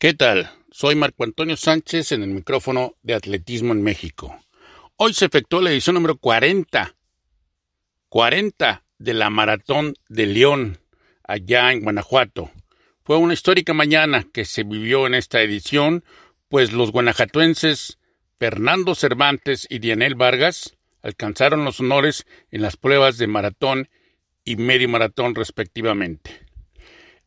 ¿Qué tal? Soy Marco Antonio Sánchez en el micrófono de Atletismo en México. Hoy se efectuó la edición número 40, 40 de la Maratón de León, allá en Guanajuato. Fue una histórica mañana que se vivió en esta edición, pues los guanajuatenses Fernando Cervantes y Dianel Vargas alcanzaron los honores en las pruebas de maratón y medio maratón respectivamente.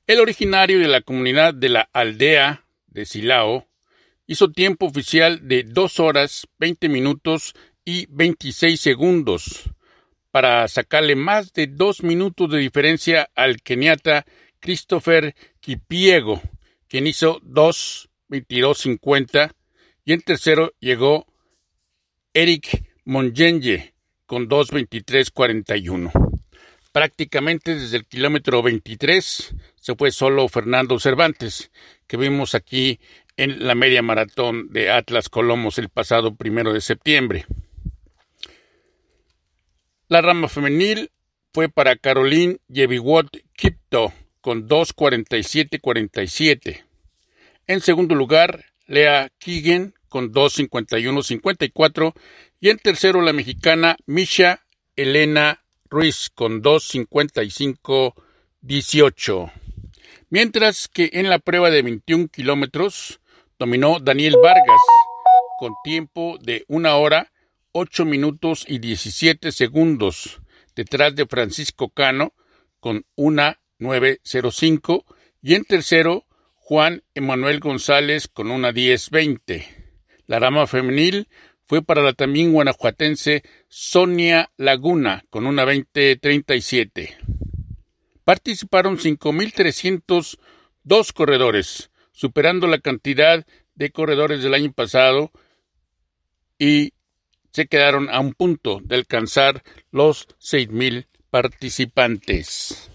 El originario de la comunidad de la aldea de Silao hizo tiempo oficial de 2 horas 20 minutos y 26 segundos para sacarle más de 2 minutos de diferencia al keniata Christopher Kipiego, quien hizo 2'22'50 y en tercero llegó Eric Mongenye con 2'23'41" prácticamente desde el kilómetro 23 se fue solo Fernando Cervantes, que vimos aquí en la media maratón de Atlas Colomos el pasado primero de septiembre. La rama femenil fue para Caroline Yeviwot Kipto con 2.47.47. En segundo lugar, Lea Keegan, con 2.51.54 y en tercero la mexicana Misha Elena Ruiz con 2.55.18. Mientras que en la prueba de 21 kilómetros dominó Daniel Vargas con tiempo de una hora 8 minutos y 17 segundos, detrás de Francisco Cano con una 1.905 y en tercero Juan Emanuel González con una 10.20. La rama femenil fue para la también guanajuatense Sonia Laguna con una 20.37. Participaron 5.302 corredores, superando la cantidad de corredores del año pasado y se quedaron a un punto de alcanzar los 6.000 participantes.